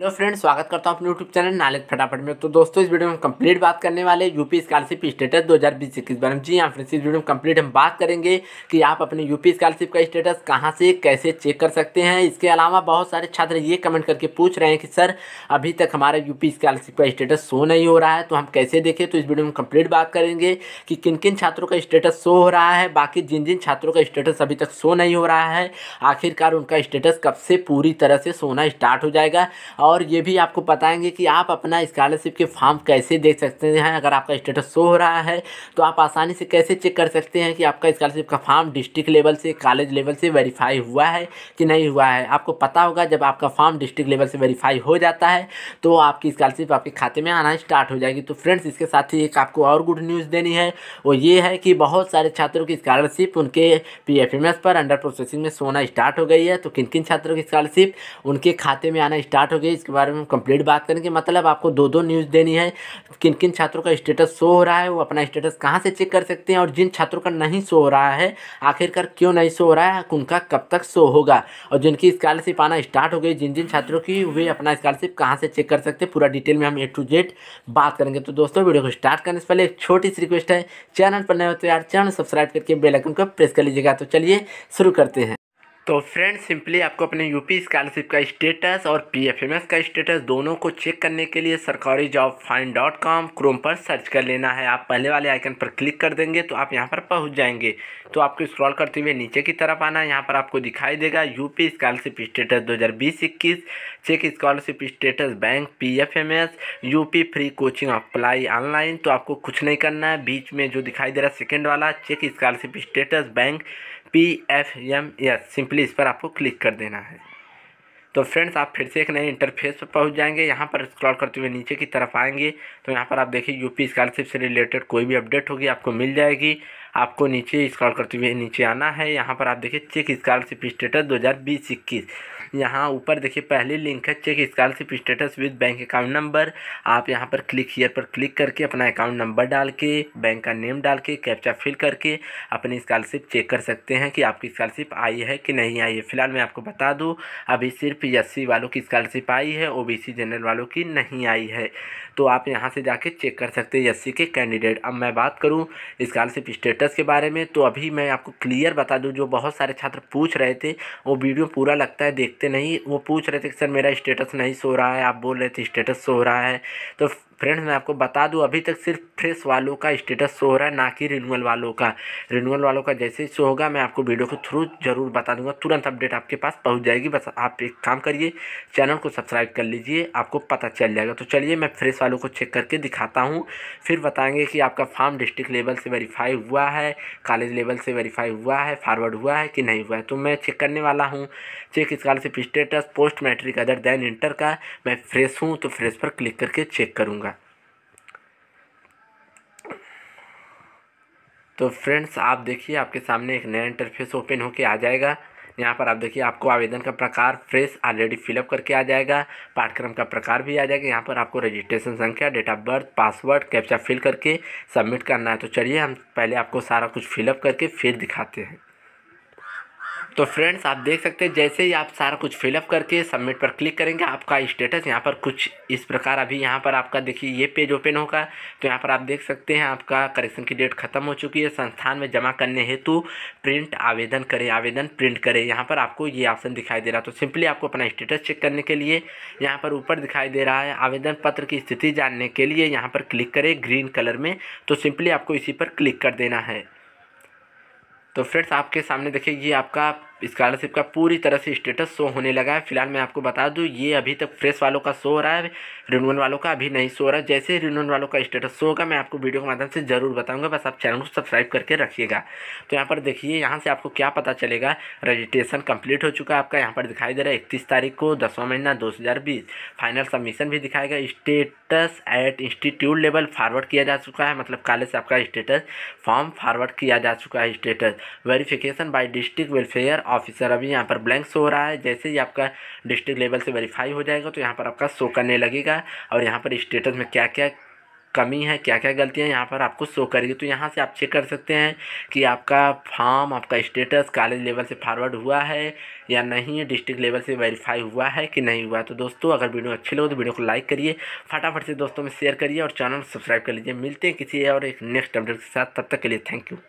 hello friend स्वागत करता हूं अपने यूट्यूब चैनल नालेज फटाफट में तो दोस्तों इस वीडियो में कंप्लीट बात करने वाले यूपी स्कॉलरशिप स्टेटस 2020 इक्कीस बारे में जी हाँ फ्रेंड्स इस वीडियो में कंप्लीट हम बात करेंगे कि आप अपने यूपी स्कॉलरशिप का स्टेटस कहां से कैसे चेक कर सकते हैं इसके अलावा बहुत सारे छात्र ये कमेंट करके पूछ रहे हैं कि सर अभी तक हमारा यूपी स्कॉलरशिप का स्टेटस शो नहीं हो रहा है तो हम कैसे देखें तो इस वीडियो में कंप्लीट बात करेंगे कि किन किन छात्रों का स्टेटस शो हो रहा है बाकी जिन जिन छात्रों का स्टेटस अभी तक शो नहीं हो रहा है आखिरकार उनका स्टेटस कब से पूरी तरह से सोना स्टार्ट हो जाएगा और ये भी आपको बताएंगे कि आप अपना स्कॉलरशिप के फॉर्म कैसे देख सकते हैं अगर आपका स्टेटस शो हो रहा है तो आप आसानी से कैसे चेक कर सकते हैं कि आपका स्कॉलरशिप का फॉर्म डिस्ट्रिक्ट लेवल से कॉलेज लेवल से वेरीफाई हुआ है कि नहीं हुआ है आपको पता होगा जब आपका फॉर्म डिस्ट्रिक्ट लेवल से वेरीफाई हो जाता है तो आपकी स्कॉलरशिप आपके खाते में आना स्टार्ट हो जाएगी तो फ्रेंड्स इसके साथ ही एक आपको और गुड न्यूज़ देनी है वो ये है कि बहुत सारे छात्रों की स्कॉलरशिप उनके पी पर अंडर प्रोसेसिंग में सोना स्टार्ट हो गई है तो किन किन छात्रों की स्कॉलरशिप उनके खाते में आना स्टार्ट हो गई इसके बारे में कंप्लीट बात करेंगे मतलब आपको दो दो न्यूज़ देनी है किन किन छात्रों का स्टेटस शो हो रहा है वो अपना स्टेटस कहाँ से चेक कर सकते हैं और जिन छात्रों का नहीं शो हो रहा है आखिरकार क्यों नहीं शो हो रहा है उनका कब तक शो होगा और जिनकी स्कॉलरशिप आना स्टार्ट हो गई जिन जिन छात्रों की वे अपना स्कॉलरशिप कहाँ से चेक कर सकते हैं पूरा डिटेल में हम ए टू जेड बात करेंगे तो दोस्तों वीडियो को स्टार्ट करने से पहले एक छोटी सी रिक्वेस्ट है चैनल पर नए हो तो यार चैनल सब्सक्राइब करके बेलाइकन को प्रेस कर लीजिएगा तो चलिए शुरू करते हैं तो फ्रेंड सिंपली आपको अपने यूपी स्कॉलरशिप का स्टेटस और पीएफएमएस का स्टेटस दोनों को चेक करने के लिए सरकारी job find dot com Chrome पर सर्च कर लेना है आप पहले वाले आइकन पर क्लिक कर देंगे तो आप यहाँ पर पहुँच जाएंगे तो आपको स्क्रॉल करते हुए नीचे की तरफ आना है यहाँ पर आपको दिखाई देगा यूपी स्कॉलरशिप स्टेटस दो हज़ार बीस इक्कीस check scholarship status bank P F M S free coaching apply online तो आपको कुछ नहीं करना है बीच में जो दिखाई दे रहा है सेकेंड वाला check scholarship status bank P F M S simply इस पर आपको क्लिक कर देना है तो फ्रेंड्स आप फिर से एक नए इंटरफेस पर पहुंच जाएंगे यहाँ पर स्क्रॉल करते हुए नीचे की तरफ आएंगे तो यहाँ पर आप देखिए यूपी स्कॉलरशिप से रिलेटेड कोई भी अपडेट होगी आपको मिल जाएगी आपको नीचे स्क्रॉल करते हुए नीचे आना है यहाँ पर आप देखिए चेक स्कॉलरशिप स्टेटस दो हज़ार बीस इक्कीस यहाँ ऊपर देखिए पहली लिंक है check scholarship status with bank account number आप यहाँ पर क्लिक हीयर पर क्लिक करके अपना अकाउंट नंबर डाल के बैंक का नेम डाल के कैप्चा फिल करके अपनी स्कॉलरशिप चेक कर सकते हैं कि आपकी स्कॉलरशिप आई है कि नहीं आई है फिलहाल मैं आपको बता दूँ अभी सिर्फ एस वालों की स्कॉलरशिप आई है ओ जनरल वालों की नहीं आई है तो आप यहाँ से जाके चेक कर सकते हैं एस के कैंडिडेट अब मैं बात करूँ स्कॉलरशिप स्टेटस के बारे में तो अभी मैं आपको क्लियर बता दूँ जो बहुत सारे छात्र पूछ रहे थे वो वीडियो पूरा लगता है देख देखते नहीं वो पूछ रहे थे कि सर मेरा स्टेटस नहीं सो रहा है आप बोल रहे थे स्टेटस सो रहा है तो फ्रेंड्स मैं आपको बता दूं अभी तक सिर्फ फ्रेश वालों का स्टेटस शो हो रहा है ना कि रिन्यूअल वालों का रिन्यूअल वालों का जैसे ही शो होगा मैं आपको वीडियो के थ्रू जरूर बता दूंगा तुरंत अपडेट आपके पास पहुंच जाएगी बस आप एक काम करिए चैनल को सब्सक्राइब कर लीजिए आपको पता चल जाएगा तो चलिए मैं फ्रेश वालों को चेक करके दिखाता हूँ फिर बताएँगे कि आपका फार्म डिस्ट्रिक्ट लेवल से वेरीफाई हुआ है कॉलेज लेवल से वेरीफाई हुआ है फॉरवर्ड हुआ है कि नहीं हुआ है तो मैं चेक करने वाला हूँ check scholarship status post matric other than inter का मैं फ्रेश हूँ तो फ्रेश पर क्लिक करके चेक करूँगा तो फ्रेंड्स आप देखिए आपके सामने एक नया इंटरफेस ओपन होकर आ जाएगा यहाँ पर आप देखिए आपको आवेदन का प्रकार फ्रेश ऑलरेडी फिलअप करके आ जाएगा पाठ्यक्रम का प्रकार भी आ जाएगा यहाँ पर आपको रजिस्ट्रेशन संख्या date of birth password captcha fill करके सबमिट करना है तो चलिए हम पहले आपको सारा कुछ फिलअप करके फिर दिखाते हैं तो फ्रेंड्स आप देख सकते हैं जैसे ही आप सारा कुछ फिलअप करके सबमिट पर क्लिक करेंगे आपका स्टेटस यहाँ पर कुछ इस प्रकार अभी यहाँ पर आपका देखिए ये पेज ओपन होगा तो यहाँ पर आप देख सकते हैं आपका करेक्शन की डेट खत्म हो चुकी है संस्थान में जमा करने हेतु प्रिंट आवेदन करें आवेदन प्रिंट करें यहाँ पर आपको ये ऑप्शन दिखाई दे रहा है तो सिंपली आपको अपना स्टेटस चेक करने के लिए यहाँ पर ऊपर दिखाई दे रहा है आवेदन पत्र की स्थिति जानने के लिए यहाँ पर क्लिक करें ग्रीन कलर में तो सिंपली आपको इसी पर क्लिक कर देना है तो फ्रेंड्स आपके सामने देखिए ये आपका स्कॉलरशिप का पूरी तरह से स्टेटस शो होने लगा है फिलहाल मैं आपको बता दूं ये अभी तक फ्रेश वालों का शो हो रहा है रिन्यूअल वालों का अभी नहीं शो हो रहा है जैसे ही रिन्यूअल वालों का स्टेटस शो होगा मैं आपको वीडियो के माध्यम से जरूर बताऊंगा बस आप चैनल को सब्सक्राइब करके रखिएगा तो यहाँ पर देखिए यहाँ से आपको क्या पता चलेगा रजिस्ट्रेशन कम्प्लीट हो चुका है आपका यहाँ पर दिखाई दे रहा है इकतीस तारीख को दसवां महीना दो फाइनल सबमिशन भी दिखाएगा status at institute level forward किया जा चुका है मतलब काले से आपका स्टेटस फॉर्म फॉरवर्ड किया जा चुका है status verification by district welfare officer अभी यहाँ पर ब्लैंक शो हो रहा है जैसे ही आपका डिस्ट्रिक्ट लेवल से वेरीफाई हो जाएगा तो यहाँ पर आपका शो करने लगेगा और यहाँ पर स्टेटस में क्या क्या कमी है क्या क्या गलतियाँ यहाँ पर आपको शो करेगी तो यहाँ से आप चेक कर सकते हैं कि आपका फॉर्म आपका स्टेटस कॉलेज लेवल से फॉरवर्ड हुआ है या नहीं डिस्ट्रिक्ट लेवल से वेरीफाई हुआ है कि नहीं हुआ तो दोस्तों अगर वीडियो अच्छी लगे तो वीडियो को लाइक करिए फटाफट से दोस्तों में शेयर करिए और चैनल सब्सक्राइब कर लीजिए मिलते हैं किसी और एक नेक्स्ट अपडेट के साथ तब तक के लिए थैंक यू